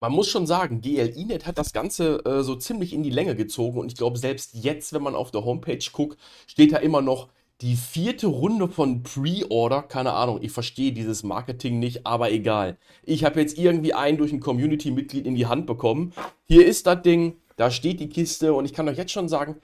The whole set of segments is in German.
man muss schon sagen, GLINet e hat das Ganze äh, so ziemlich in die Länge gezogen und ich glaube, selbst jetzt, wenn man auf der Homepage guckt, steht da immer noch die vierte Runde von Pre-Order. Keine Ahnung, ich verstehe dieses Marketing nicht, aber egal. Ich habe jetzt irgendwie einen durch ein Community-Mitglied in die Hand bekommen. Hier ist das Ding, da steht die Kiste und ich kann euch jetzt schon sagen,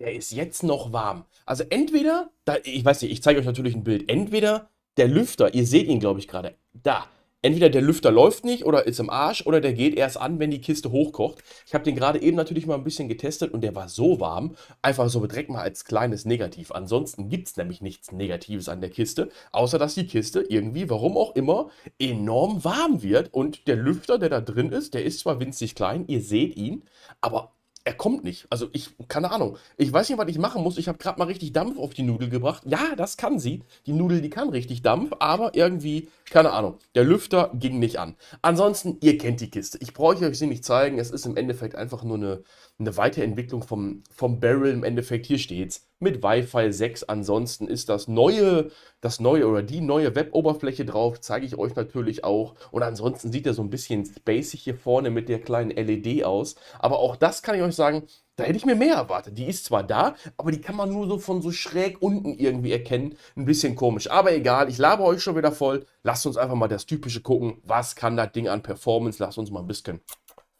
der ist jetzt noch warm. Also entweder, da, ich weiß nicht, ich zeige euch natürlich ein Bild, entweder der Lüfter, ihr seht ihn, glaube ich, gerade, da entweder der Lüfter läuft nicht oder ist im Arsch oder der geht erst an, wenn die Kiste hochkocht. Ich habe den gerade eben natürlich mal ein bisschen getestet und der war so warm. Einfach so direkt mal als kleines Negativ. Ansonsten gibt es nämlich nichts Negatives an der Kiste, außer dass die Kiste irgendwie, warum auch immer, enorm warm wird und der Lüfter, der da drin ist, der ist zwar winzig klein, ihr seht ihn, aber er kommt nicht. Also ich, keine Ahnung. Ich weiß nicht, was ich machen muss. Ich habe gerade mal richtig Dampf auf die Nudel gebracht. Ja, das kann sie. Die Nudel, die kann richtig Dampf, aber irgendwie, keine Ahnung. Der Lüfter ging nicht an. Ansonsten, ihr kennt die Kiste. Ich brauche euch sie nicht zeigen. Es ist im Endeffekt einfach nur eine, eine Weiterentwicklung vom, vom Barrel im Endeffekt. Hier steht's. Mit Wi-Fi 6 ansonsten ist das neue, das neue oder die neue Web-Oberfläche drauf, zeige ich euch natürlich auch. Und ansonsten sieht er so ein bisschen spacig hier vorne mit der kleinen LED aus. Aber auch das kann ich euch sagen, da hätte ich mir mehr erwartet. Die ist zwar da, aber die kann man nur so von so schräg unten irgendwie erkennen. Ein bisschen komisch. Aber egal, ich laber euch schon wieder voll. Lasst uns einfach mal das Typische gucken. Was kann das Ding an Performance? Lasst uns mal ein bisschen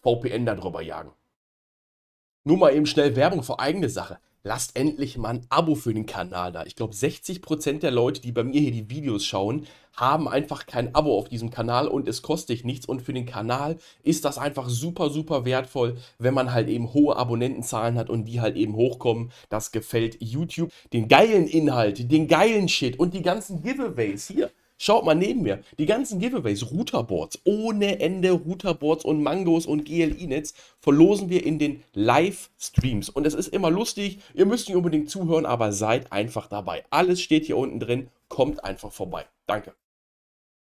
VPN darüber jagen. Nur mal eben schnell Werbung für eigene Sache. Lasst endlich mal ein Abo für den Kanal da. Ich glaube, 60% der Leute, die bei mir hier die Videos schauen, haben einfach kein Abo auf diesem Kanal und es kostet dich nichts. Und für den Kanal ist das einfach super, super wertvoll, wenn man halt eben hohe Abonnentenzahlen hat und die halt eben hochkommen. Das gefällt YouTube. Den geilen Inhalt, den geilen Shit und die ganzen Giveaways hier. Schaut mal neben mir, die ganzen Giveaways, Routerboards, ohne Ende Routerboards und Mangos und GLI-Netz verlosen wir in den Livestreams. Und es ist immer lustig, ihr müsst nicht unbedingt zuhören, aber seid einfach dabei. Alles steht hier unten drin, kommt einfach vorbei. Danke.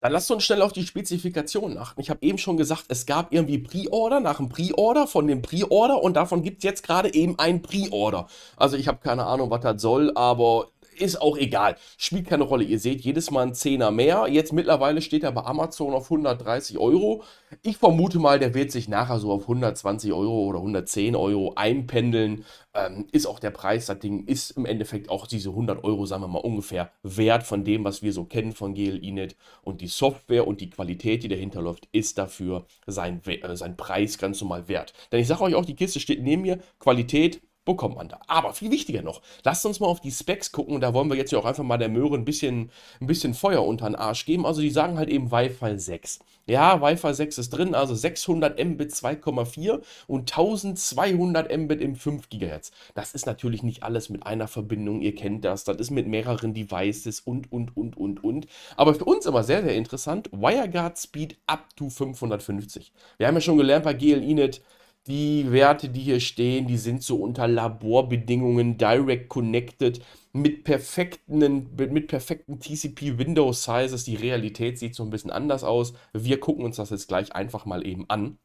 Dann lasst uns schnell auf die Spezifikationen achten. Ich habe eben schon gesagt, es gab irgendwie Pre-Order nach dem Pre-Order von dem Pre-Order und davon gibt es jetzt gerade eben ein Pre-Order. Also ich habe keine Ahnung, was das soll, aber ist auch egal. Spielt keine Rolle. Ihr seht jedes Mal einen Zehner mehr. Jetzt mittlerweile steht er bei Amazon auf 130 Euro. Ich vermute mal, der wird sich nachher so auf 120 Euro oder 110 Euro einpendeln. Ähm, ist auch der Preis. Das Ding ist im Endeffekt auch diese 100 Euro, sagen wir mal ungefähr, wert von dem, was wir so kennen von GLINET. Und die Software und die Qualität, die dahinter läuft, ist dafür sein, äh, sein Preis ganz normal wert. Denn ich sage euch auch, die Kiste steht neben mir. Qualität bekommt man da. Aber viel wichtiger noch, lasst uns mal auf die Specs gucken und da wollen wir jetzt ja auch einfach mal der Möhre ein bisschen, ein bisschen Feuer unter den Arsch geben. Also die sagen halt eben Wi-Fi 6. Ja, Wi-Fi 6 ist drin, also 600 Mbit 2,4 und 1200 Mbit im 5 GHz. Das ist natürlich nicht alles mit einer Verbindung, ihr kennt das, das ist mit mehreren Devices und, und, und, und, und. Aber für uns immer sehr, sehr interessant, WireGuard Speed up to 550. Wir haben ja schon gelernt bei GLINET, die Werte, die hier stehen, die sind so unter Laborbedingungen direct connected mit perfekten, mit perfekten TCP Windows Sizes. Die Realität sieht so ein bisschen anders aus. Wir gucken uns das jetzt gleich einfach mal eben an.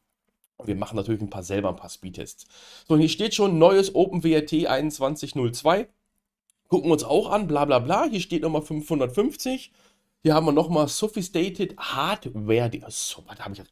Wir machen natürlich ein paar selber ein paar Speedtests. So, hier steht schon neues OpenWRT 2102. Gucken wir uns auch an, bla bla bla. Hier steht nochmal 550. Hier haben wir nochmal Sophisticated Hardware. So,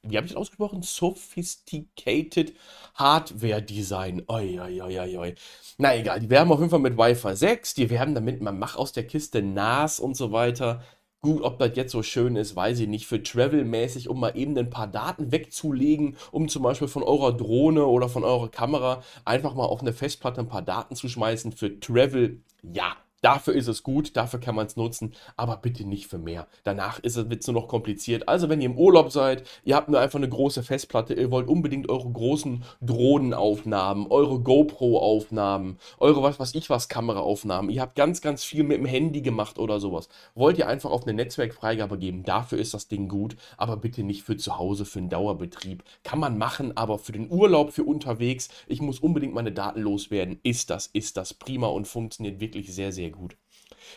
wie habe ich das ausgesprochen? Sophisticated Hardware Design. Oi, oi, oi, oi. Na egal, die werben auf jeden Fall mit Wi-Fi 6. Die werben damit, man macht aus der Kiste NAS und so weiter. Gut, ob das jetzt so schön ist, weiß ich nicht. Für Travel-mäßig, um mal eben ein paar Daten wegzulegen, um zum Beispiel von eurer Drohne oder von eurer Kamera einfach mal auf eine Festplatte ein paar Daten zu schmeißen. Für Travel, ja Dafür ist es gut, dafür kann man es nutzen, aber bitte nicht für mehr. Danach wird es nur noch kompliziert. Also wenn ihr im Urlaub seid, ihr habt nur einfach eine große Festplatte, ihr wollt unbedingt eure großen Drohnenaufnahmen, eure GoPro-Aufnahmen, eure was weiß ich was Kameraaufnahmen, ihr habt ganz, ganz viel mit dem Handy gemacht oder sowas. Wollt ihr einfach auf eine Netzwerkfreigabe geben, dafür ist das Ding gut, aber bitte nicht für zu Hause, für einen Dauerbetrieb. Kann man machen, aber für den Urlaub, für unterwegs, ich muss unbedingt meine Daten loswerden, ist das, ist das prima und funktioniert wirklich sehr, sehr gut gut.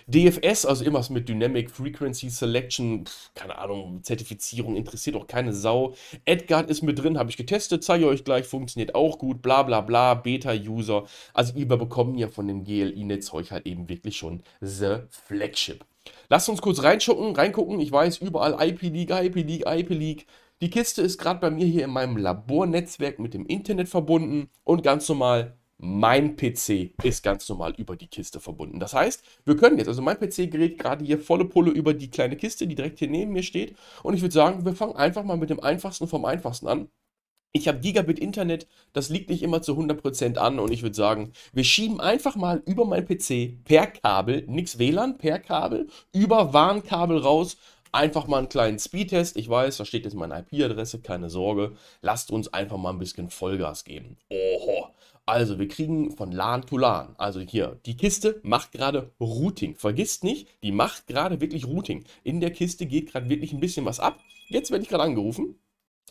DFS, also irgendwas mit Dynamic Frequency Selection, pf, keine Ahnung, Zertifizierung, interessiert auch keine Sau. Edgard ist mit drin, habe ich getestet, zeige euch gleich, funktioniert auch gut, bla bla bla, Beta-User. Also ihr bekommen ja von dem GLI-Netzzeug halt eben wirklich schon The Flagship. Lasst uns kurz reinschucken, reingucken. Ich weiß, überall IP-League, IP-League, IP-League. Die Kiste ist gerade bei mir hier in meinem Labornetzwerk mit dem Internet verbunden und ganz normal mein PC ist ganz normal über die Kiste verbunden. Das heißt, wir können jetzt, also mein PC gerät gerade hier volle Pulle über die kleine Kiste, die direkt hier neben mir steht. Und ich würde sagen, wir fangen einfach mal mit dem einfachsten vom einfachsten an. Ich habe Gigabit Internet, das liegt nicht immer zu 100% an und ich würde sagen, wir schieben einfach mal über meinen PC per Kabel, nix WLAN, per Kabel, über Warnkabel raus, einfach mal einen kleinen Speedtest. Ich weiß, da steht jetzt meine IP-Adresse, keine Sorge. Lasst uns einfach mal ein bisschen Vollgas geben. Oho. Also wir kriegen von LAN zu LAN. Also hier, die Kiste macht gerade Routing. Vergisst nicht, die macht gerade wirklich Routing. In der Kiste geht gerade wirklich ein bisschen was ab. Jetzt werde ich gerade angerufen.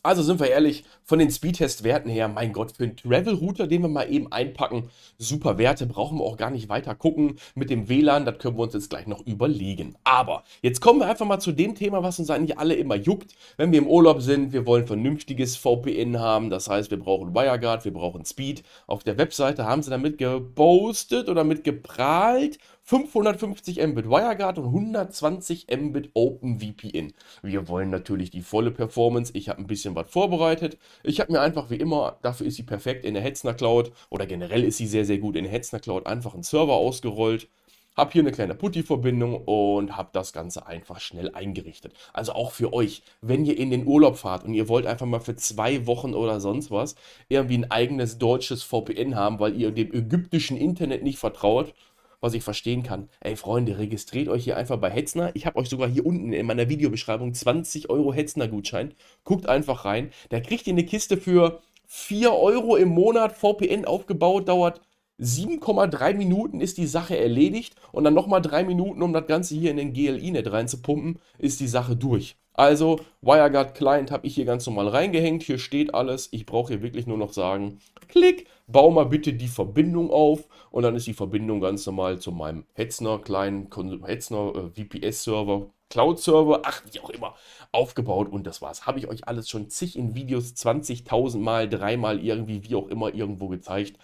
Also sind wir ehrlich, von den Speedtest-Werten her, mein Gott, für einen Travel-Router, den wir mal eben einpacken, super Werte, brauchen wir auch gar nicht weiter gucken. Mit dem WLAN, das können wir uns jetzt gleich noch überlegen. Aber jetzt kommen wir einfach mal zu dem Thema, was uns eigentlich alle immer juckt, wenn wir im Urlaub sind. Wir wollen vernünftiges VPN haben, das heißt, wir brauchen WireGuard, wir brauchen Speed. Auf der Webseite haben sie damit gepostet oder mit geprahlt 550 Mbit WireGuard und 120 Mbit OpenVPN. Wir wollen natürlich die volle Performance. Ich habe ein bisschen was vorbereitet. Ich habe mir einfach wie immer, dafür ist sie perfekt in der Hetzner Cloud oder generell ist sie sehr, sehr gut in der Hetzner Cloud, einfach einen Server ausgerollt. Habe hier eine kleine Putty-Verbindung und habe das Ganze einfach schnell eingerichtet. Also auch für euch, wenn ihr in den Urlaub fahrt und ihr wollt einfach mal für zwei Wochen oder sonst was irgendwie ein eigenes deutsches VPN haben, weil ihr dem ägyptischen Internet nicht vertraut, was ich verstehen kann. Ey Freunde, registriert euch hier einfach bei Hetzner. Ich habe euch sogar hier unten in meiner Videobeschreibung 20 Euro Hetzner-Gutschein. Guckt einfach rein. Da kriegt ihr eine Kiste für 4 Euro im Monat, VPN aufgebaut, dauert 7,3 Minuten ist die Sache erledigt und dann nochmal 3 Minuten, um das Ganze hier in den GLI-Net reinzupumpen, ist die Sache durch. Also, WireGuard Client habe ich hier ganz normal reingehängt, hier steht alles, ich brauche hier wirklich nur noch sagen, klick, bau mal bitte die Verbindung auf und dann ist die Verbindung ganz normal zu meinem Hetzner kleinen Hetzner äh, VPS-Server, Cloud-Server, ach, wie auch immer, aufgebaut und das war's. Habe ich euch alles schon zig in Videos 20.000 Mal, dreimal irgendwie, wie auch immer, irgendwo gezeigt.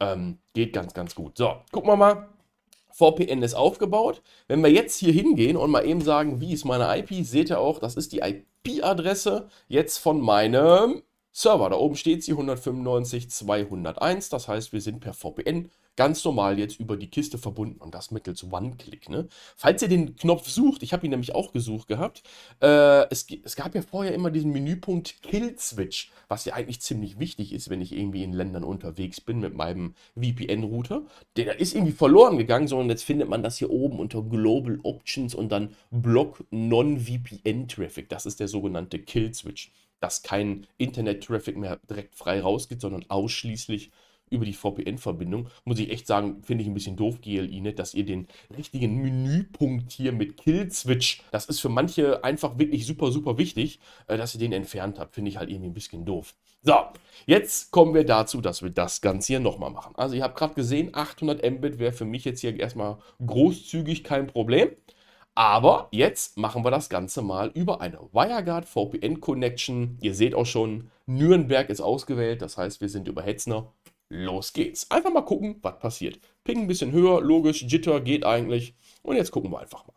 Ähm, geht ganz, ganz gut. So, gucken wir mal. VPN ist aufgebaut. Wenn wir jetzt hier hingehen und mal eben sagen, wie ist meine IP, seht ihr auch, das ist die IP-Adresse jetzt von meinem Server. Da oben steht sie 195.201, das heißt wir sind per VPN ganz normal jetzt über die Kiste verbunden und das mittels One-Click. Ne? Falls ihr den Knopf sucht, ich habe ihn nämlich auch gesucht gehabt, äh, es, es, gab ja vorher immer diesen Menüpunkt Kill-Switch, was ja eigentlich ziemlich wichtig ist, wenn ich irgendwie in Ländern unterwegs bin mit meinem VPN-Router. Der ist irgendwie verloren gegangen, sondern jetzt findet man das hier oben unter Global Options und dann Block Non-VPN-Traffic. Das ist der sogenannte Kill-Switch dass kein Internet-Traffic mehr direkt frei rausgeht, sondern ausschließlich über die VPN-Verbindung, muss ich echt sagen, finde ich ein bisschen doof, GLINET, dass ihr den richtigen Menüpunkt hier mit Kill-Switch, das ist für manche einfach wirklich super, super wichtig, äh, dass ihr den entfernt habt. Finde ich halt irgendwie ein bisschen doof. So, jetzt kommen wir dazu, dass wir das Ganze hier nochmal machen. Also, ihr habt gerade gesehen, 800 Mbit wäre für mich jetzt hier erstmal großzügig kein Problem. Aber jetzt machen wir das Ganze mal über eine WireGuard VPN Connection. Ihr seht auch schon, Nürnberg ist ausgewählt, das heißt, wir sind über Hetzner los geht's. Einfach mal gucken, was passiert. Ping ein bisschen höher, logisch, Jitter geht eigentlich. Und jetzt gucken wir einfach mal.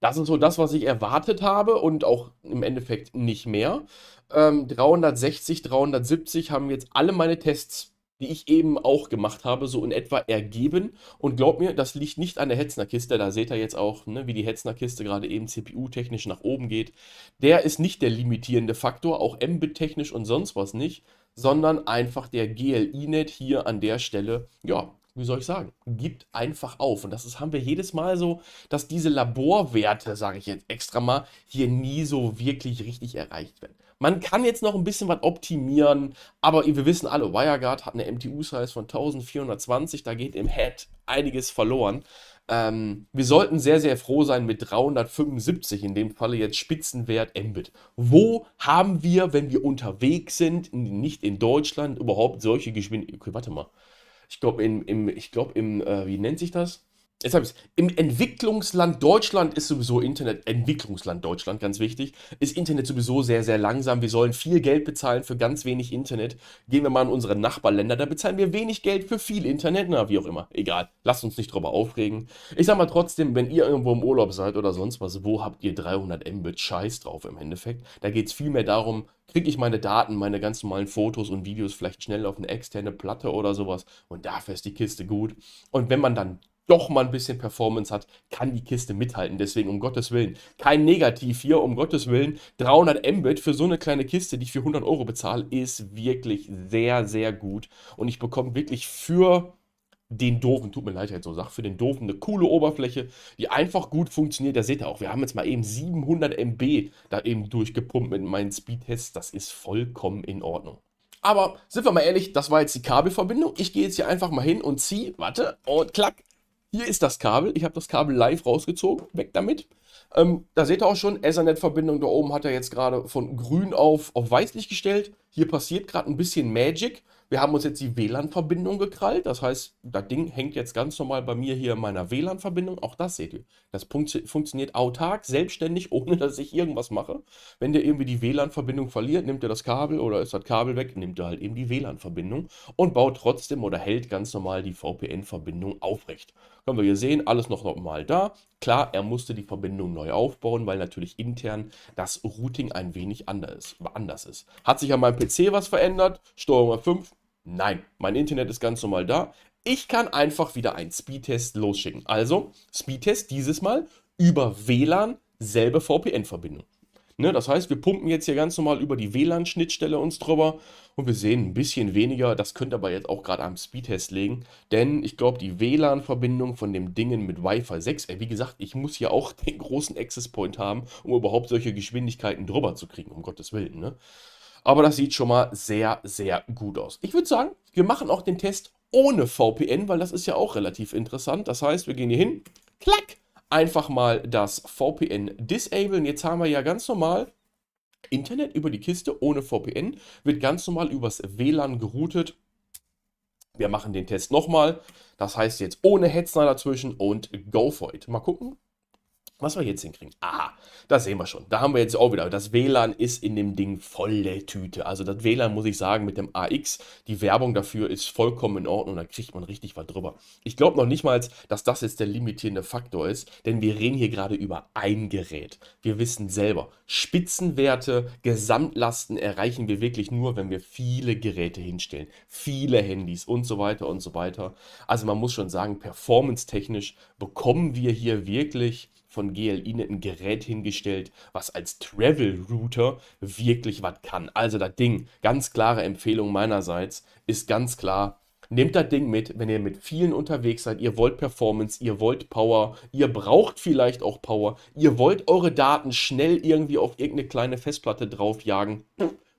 Das ist so das, was ich erwartet habe und auch im Endeffekt nicht mehr. Ähm, 360, 370 haben jetzt alle meine Tests, die ich eben auch gemacht habe, so in etwa ergeben. Und glaubt mir, das liegt nicht an der Hetzner-Kiste. Da seht ihr jetzt auch, ne, wie die Hetzner-Kiste gerade eben CPU-technisch nach oben geht. Der ist nicht der limitierende Faktor, auch MBIT-technisch und sonst was nicht sondern einfach der GLI-Net hier an der Stelle, ja, wie soll ich sagen, gibt einfach auf. Und das ist, haben wir jedes Mal so, dass diese Laborwerte, sage ich jetzt extra mal, hier nie so wirklich richtig erreicht werden. Man kann jetzt noch ein bisschen was optimieren, aber wir wissen alle, WireGuard hat eine MTU-Size von 1420, da geht im Head einiges verloren. Ähm, wir sollten sehr, sehr froh sein mit 375, in dem Falle jetzt Spitzenwert Mbit. Wo haben wir, wenn wir unterwegs sind, nicht in Deutschland, überhaupt solche Geschwindigkeiten? Okay, warte mal. Ich glaube, im, im, ich glaub, im äh, wie nennt sich das? jetzt habe ich es, im Entwicklungsland Deutschland ist sowieso Internet, Entwicklungsland Deutschland, ganz wichtig, ist Internet sowieso sehr, sehr langsam. Wir sollen viel Geld bezahlen für ganz wenig Internet. Gehen wir mal in unsere Nachbarländer, da bezahlen wir wenig Geld für viel Internet, na, wie auch immer. Egal, lasst uns nicht drüber aufregen. Ich sag mal trotzdem, wenn ihr irgendwo im Urlaub seid oder sonst was, wo habt ihr 300 Mbit Scheiß drauf im Endeffekt? Da geht es vielmehr darum, kriege ich meine Daten, meine ganz normalen Fotos und Videos vielleicht schnell auf eine externe Platte oder sowas und dafür ist die Kiste gut. Und wenn man dann doch mal ein bisschen Performance hat, kann die Kiste mithalten. Deswegen, um Gottes Willen, kein Negativ hier, um Gottes Willen. 300 Mbit für so eine kleine Kiste, die ich für 100 Euro bezahle, ist wirklich sehr, sehr gut. Und ich bekomme wirklich für den doofen, tut mir leid, ich halt so sag, für den doofen eine coole Oberfläche, die einfach gut funktioniert. Da seht ihr auch, wir haben jetzt mal eben 700 MB da eben durchgepumpt mit meinen Speedtests. Das ist vollkommen in Ordnung. Aber sind wir mal ehrlich, das war jetzt die Kabelverbindung. Ich gehe jetzt hier einfach mal hin und ziehe, warte, und klack, hier ist das Kabel. Ich habe das Kabel live rausgezogen. Weg damit. Ähm, da seht ihr auch schon, Ethernet-Verbindung da oben hat er jetzt gerade von grün auf, auf weißlich gestellt. Hier passiert gerade ein bisschen Magic. Wir haben uns jetzt die WLAN-Verbindung gekrallt. Das heißt, das Ding hängt jetzt ganz normal bei mir hier in meiner WLAN-Verbindung. Auch das seht ihr. Das funktioniert autark, selbstständig, ohne dass ich irgendwas mache. Wenn der irgendwie die WLAN-Verbindung verliert, nimmt er das Kabel oder ist das Kabel weg, nimmt er halt eben die WLAN-Verbindung und baut trotzdem oder hält ganz normal die VPN-Verbindung aufrecht. Können wir hier sehen, alles noch normal da. Klar, er musste die Verbindung neu aufbauen, weil natürlich intern das Routing ein wenig anders ist. Hat sich an meinem PC was verändert? Steuerung 5 Nein, mein Internet ist ganz normal da. Ich kann einfach wieder einen Speedtest losschicken. Also Speedtest dieses Mal über WLAN selbe VPN-Verbindung. Ne, das heißt, wir pumpen jetzt hier ganz normal über die WLAN-Schnittstelle uns drüber und wir sehen ein bisschen weniger. Das könnte aber jetzt auch gerade am Speedtest liegen, denn ich glaube, die WLAN-Verbindung von dem Dingen mit Wi-Fi 6, ey, wie gesagt, ich muss hier auch den großen Access Point haben, um überhaupt solche Geschwindigkeiten drüber zu kriegen, um Gottes Willen. Ne? Aber das sieht schon mal sehr, sehr gut aus. Ich würde sagen, wir machen auch den Test ohne VPN, weil das ist ja auch relativ interessant. Das heißt, wir gehen hier hin, klack, einfach mal das VPN disablen. Jetzt haben wir ja ganz normal Internet über die Kiste ohne VPN, wird ganz normal übers WLAN geroutet. Wir machen den Test nochmal. Das heißt jetzt ohne Hetzner dazwischen und go for it. Mal gucken, was wir jetzt hinkriegen. Aha, das sehen wir schon. Da haben wir jetzt auch wieder. Das WLAN ist in dem Ding volle Tüte. Also das WLAN muss ich sagen mit dem AX, die Werbung dafür ist vollkommen in Ordnung. Da kriegt man richtig was drüber. Ich glaube noch nicht mal, dass das jetzt der limitierende Faktor ist, denn wir reden hier gerade über ein Gerät. Wir wissen selber, Spitzenwerte, Gesamtlasten erreichen wir wirklich nur, wenn wir viele Geräte hinstellen. Viele Handys und so weiter und so weiter. Also man muss schon sagen, performance-technisch bekommen wir hier wirklich von GLI ein Gerät hingestellt, was als Travel Router wirklich was kann. Also das Ding, ganz klare Empfehlung meinerseits, ist ganz klar, nehmt das Ding mit, wenn ihr mit vielen unterwegs seid, ihr wollt Performance, ihr wollt Power, ihr braucht vielleicht auch Power, ihr wollt eure Daten schnell irgendwie auf irgendeine kleine Festplatte draufjagen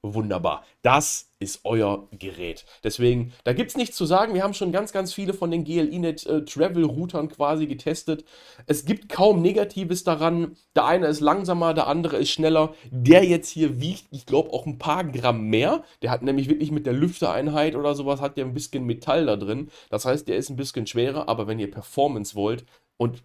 wunderbar. Das ist euer Gerät. Deswegen, da gibt es nichts zu sagen. Wir haben schon ganz, ganz viele von den GLINET äh, Travel Routern quasi getestet. Es gibt kaum Negatives daran. Der eine ist langsamer, der andere ist schneller. Der jetzt hier wiegt, ich glaube, auch ein paar Gramm mehr. Der hat nämlich wirklich mit der Lüftereinheit oder sowas, hat der ein bisschen Metall da drin. Das heißt, der ist ein bisschen schwerer, aber wenn ihr Performance wollt und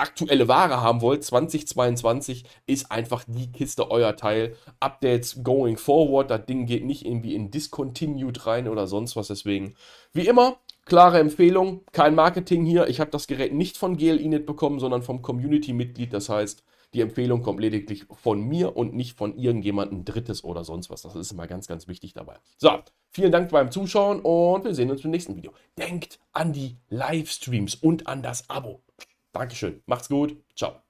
aktuelle Ware haben wollt, 2022 ist einfach die Kiste euer Teil. Updates going forward, das Ding geht nicht irgendwie in discontinued rein oder sonst was. Deswegen, wie immer, klare Empfehlung, kein Marketing hier. Ich habe das Gerät nicht von GLINET bekommen, sondern vom Community-Mitglied. Das heißt, die Empfehlung kommt lediglich von mir und nicht von irgendjemandem Drittes oder sonst was. Das ist immer ganz, ganz wichtig dabei. So, vielen Dank beim Zuschauen und wir sehen uns im nächsten Video. Denkt an die Livestreams und an das Abo. Dankeschön. Macht's gut. Ciao.